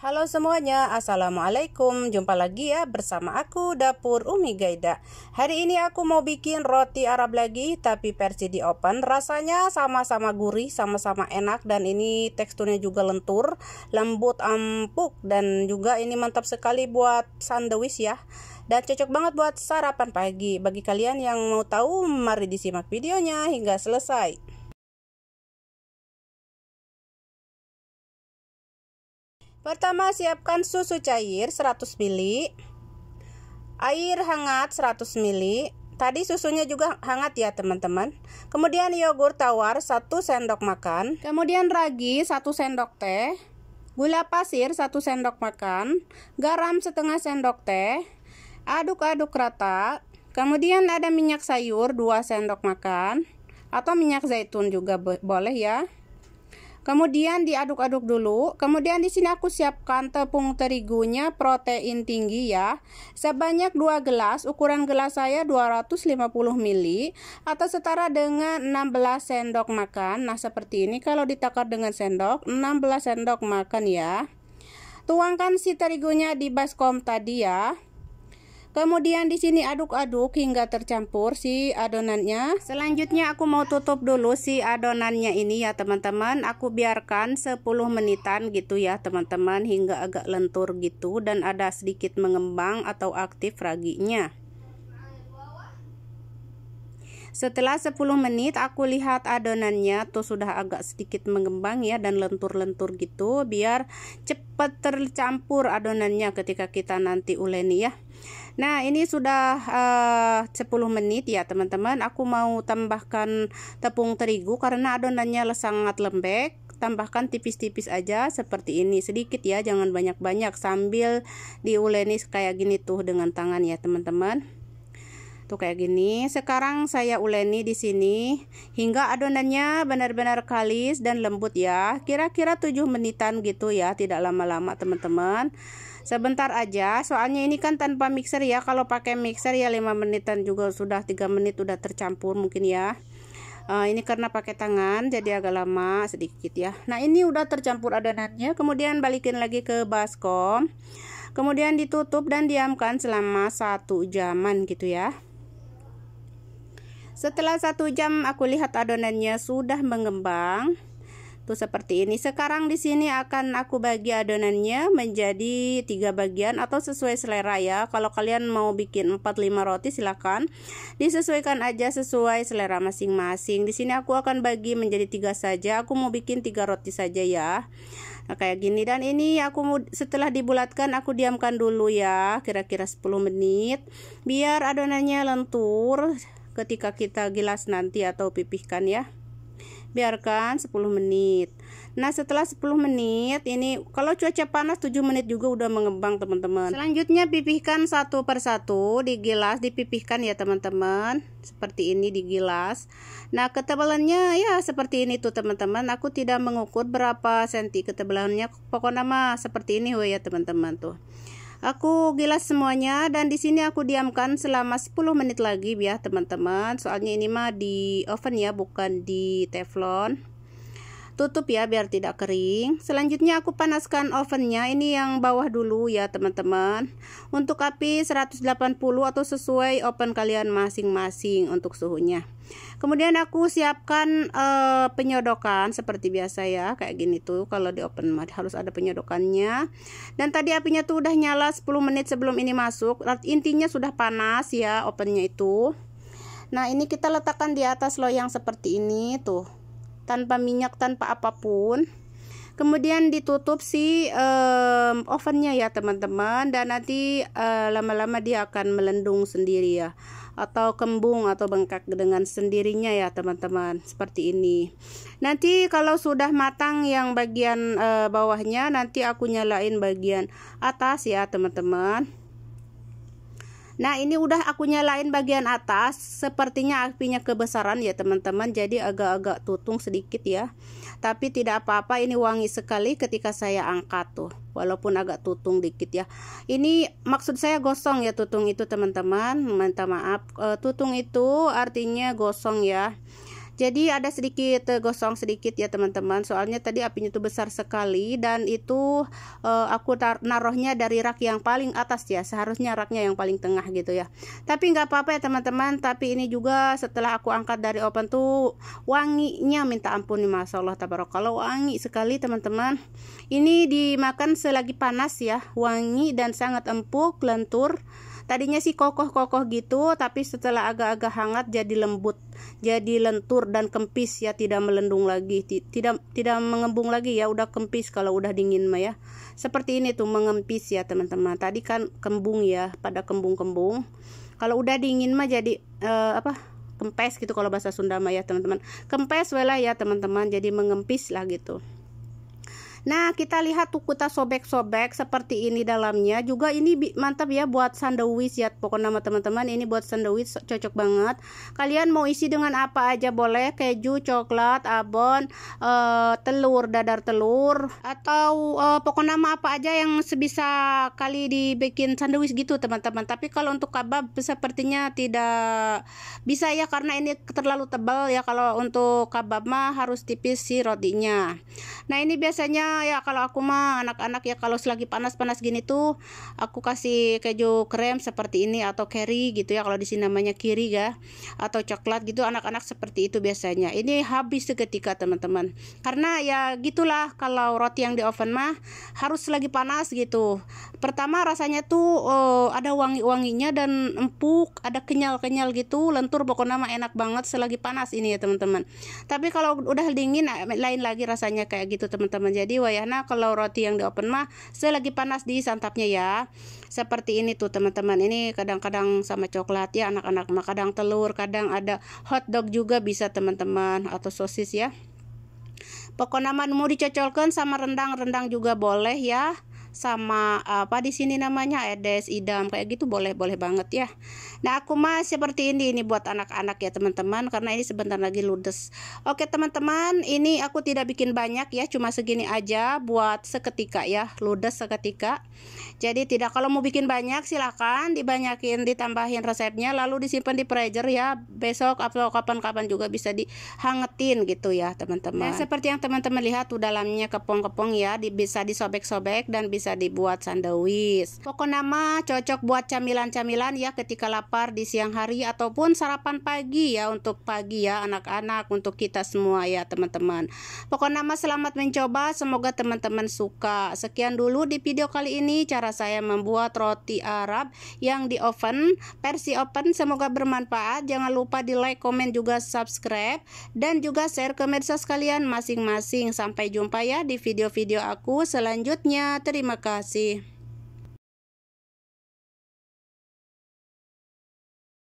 Halo semuanya, Assalamualaikum Jumpa lagi ya bersama aku Dapur Umi Gaida Hari ini aku mau bikin roti Arab lagi Tapi versi di open Rasanya sama-sama gurih, sama-sama enak Dan ini teksturnya juga lentur Lembut, empuk Dan juga ini mantap sekali buat sandwich ya dan cocok banget buat sarapan pagi. Bagi kalian yang mau tahu, mari disimak videonya hingga selesai. Pertama, siapkan susu cair 100 ml, air hangat 100 ml. Tadi susunya juga hangat ya teman-teman. Kemudian yogurt tawar 1 sendok makan. Kemudian ragi 1 sendok teh. Gula pasir 1 sendok makan. Garam setengah sendok teh. Aduk-aduk rata. Kemudian ada minyak sayur 2 sendok makan atau minyak zaitun juga boleh ya. Kemudian diaduk-aduk dulu. Kemudian di sini aku siapkan tepung terigunya protein tinggi ya. Sebanyak 2 gelas, ukuran gelas saya 250 ml atau setara dengan 16 sendok makan. Nah, seperti ini kalau ditakar dengan sendok, 16 sendok makan ya. Tuangkan si terigunya di baskom tadi ya. Kemudian di sini aduk-aduk hingga tercampur si adonannya. Selanjutnya aku mau tutup dulu si adonannya ini ya teman-teman. Aku biarkan 10 menitan gitu ya teman-teman hingga agak lentur gitu dan ada sedikit mengembang atau aktif raginya. Setelah 10 menit aku lihat adonannya tuh sudah agak sedikit mengembang ya dan lentur-lentur gitu biar cepat tercampur adonannya ketika kita nanti uleni ya. Nah ini sudah eh, uh, 10 menit ya teman-teman Aku mau tambahkan tepung terigu karena adonannya sangat lembek tambahkan tipis-tipis aja seperti ini sedikit ya jangan banyak-banyak sambil diuleni kayak gini tuh dengan tangan ya teman-teman Tuh kayak gini. Sekarang saya uleni di sini hingga adonannya benar-benar kalis dan lembut ya. Kira-kira 7 menitan gitu ya, tidak lama-lama teman-teman. Sebentar aja, soalnya ini kan tanpa mixer ya. Kalau pakai mixer ya 5 menitan juga sudah 3 menit udah tercampur mungkin ya. Uh, ini karena pakai tangan jadi agak lama sedikit ya. Nah, ini udah tercampur adonannya, kemudian balikin lagi ke baskom. Kemudian ditutup dan diamkan selama satu jaman gitu ya. Setelah satu jam aku lihat adonannya sudah mengembang. Tuh seperti ini. Sekarang di sini akan aku bagi adonannya menjadi tiga bagian atau sesuai selera ya. Kalau kalian mau bikin 45 roti silahkan Disesuaikan aja sesuai selera masing-masing. Di sini aku akan bagi menjadi tiga saja. Aku mau bikin tiga roti saja ya. Nah, kayak gini dan ini aku setelah dibulatkan aku diamkan dulu ya kira-kira 10 menit biar adonannya lentur ketika kita gilas nanti atau pipihkan ya biarkan 10 menit nah setelah 10 menit ini kalau cuaca panas 7 menit juga udah mengembang teman-teman selanjutnya pipihkan satu persatu digilas dipipihkan ya teman-teman seperti ini digilas nah ketebalannya ya seperti ini tuh teman-teman aku tidak mengukur berapa senti ketebalannya pokoknya mah seperti ini ya teman-teman tuh Aku gilas semuanya dan di sini aku diamkan selama 10 menit lagi ya teman-teman. Soalnya ini mah di oven ya, bukan di teflon tutup ya biar tidak kering selanjutnya aku panaskan ovennya ini yang bawah dulu ya teman-teman untuk api 180 atau sesuai oven kalian masing-masing untuk suhunya kemudian aku siapkan uh, penyodokan seperti biasa ya kayak gini tuh kalau di oven harus ada penyodokannya dan tadi apinya tuh udah nyala 10 menit sebelum ini masuk intinya sudah panas ya ovennya itu nah ini kita letakkan di atas loyang seperti ini tuh tanpa minyak tanpa apapun kemudian ditutup si um, ovennya ya teman-teman dan nanti eh, lama-lama uh, dia akan melendung sendiri ya atau kembung atau bengkak dengan sendirinya ya teman-teman seperti ini nanti kalau sudah matang yang bagian uh, bawahnya nanti aku nyalain bagian atas ya teman-teman Nah ini udah aku nyalain bagian atas Sepertinya apinya kebesaran ya teman-teman Jadi agak-agak tutung sedikit ya Tapi tidak apa-apa ini wangi sekali ketika saya angkat tuh Walaupun agak tutung dikit ya Ini maksud saya gosong ya tutung itu teman-teman Minta maaf e, Tutung itu artinya gosong ya jadi ada sedikit eh, gosong sedikit ya teman-teman. Soalnya tadi apinya itu besar sekali dan itu uh, aku tar naruhnya dari rak yang paling atas ya. Seharusnya raknya yang paling tengah gitu ya. Tapi nggak apa-apa ya teman-teman. Tapi ini juga setelah aku angkat dari oven tuh wanginya minta ampun nih masya Allah Kalau wangi sekali teman-teman. Ini dimakan selagi panas ya. Wangi dan sangat empuk lentur. Tadinya sih kokoh-kokoh gitu, tapi setelah agak-agak hangat jadi lembut, jadi lentur dan kempis ya, tidak melendung lagi, tidak tidak mengembung lagi ya, udah kempis kalau udah dingin mah ya. Seperti ini tuh mengempis ya teman-teman. Tadi kan kembung ya, pada kembung-kembung. Kalau udah dingin mah jadi uh, apa? kempes gitu kalau bahasa Sunda mah ya teman-teman. Kempes wala ya teman-teman, jadi mengempis lah gitu. Nah, kita lihat tuh kita sobek-sobek seperti ini dalamnya. Juga ini mantap ya buat sandwich ya. Pokoknya sama teman-teman ini buat sandwich cocok banget. Kalian mau isi dengan apa aja boleh, keju, coklat, abon, e, telur, dadar telur atau e, eh, pokoknya nama apa aja yang sebisa kali dibikin sandwich gitu, teman-teman. Tapi kalau untuk kebab sepertinya tidak bisa ya karena ini terlalu tebal ya kalau untuk kebab mah harus tipis si rotinya. Nah, ini biasanya ya kalau aku mah anak-anak ya kalau selagi panas-panas gini tuh aku kasih keju krem seperti ini atau keri gitu ya kalau di sini namanya kiri ya atau coklat gitu anak-anak seperti itu biasanya ini habis seketika teman-teman karena ya gitulah kalau roti yang di oven mah harus lagi panas gitu pertama rasanya tuh oh, ada wangi-wanginya dan empuk ada kenyal-kenyal gitu lentur pokoknya mah enak banget selagi panas ini ya teman-teman tapi kalau udah dingin eh, lain lagi rasanya kayak gitu teman-teman jadi wayahna kalau roti yang di open mah selagi panas di santapnya ya seperti ini tuh teman-teman ini kadang-kadang sama coklat ya anak-anak mah kadang telur kadang ada hotdog juga bisa teman-teman atau sosis ya pokoknya mau dicocolkan sama rendang-rendang juga boleh ya sama apa di sini namanya edes idam kayak gitu boleh boleh banget ya Nah aku mah seperti ini ini buat anak-anak ya teman-teman karena ini sebentar lagi ludes. Oke teman-teman ini aku tidak bikin banyak ya cuma segini aja buat seketika ya ludes seketika. Jadi tidak kalau mau bikin banyak silahkan dibanyakin ditambahin resepnya lalu disimpan di freezer ya besok atau kapan-kapan juga bisa dihangetin gitu ya teman-teman. Nah seperti yang teman-teman lihat tuh dalamnya kepong-kepong ya di, bisa disobek-sobek dan bisa dibuat sandwich. Pokoknya mah cocok buat camilan-camilan ya ketika lapar lapar di siang hari ataupun sarapan pagi ya untuk pagi ya anak-anak untuk kita semua ya teman-teman. Pokoknya nama selamat mencoba, semoga teman-teman suka. Sekian dulu di video kali ini cara saya membuat roti Arab yang di oven, versi open semoga bermanfaat. Jangan lupa di like, komen juga subscribe dan juga share ke medsos kalian masing-masing. Sampai jumpa ya di video-video aku selanjutnya. Terima kasih.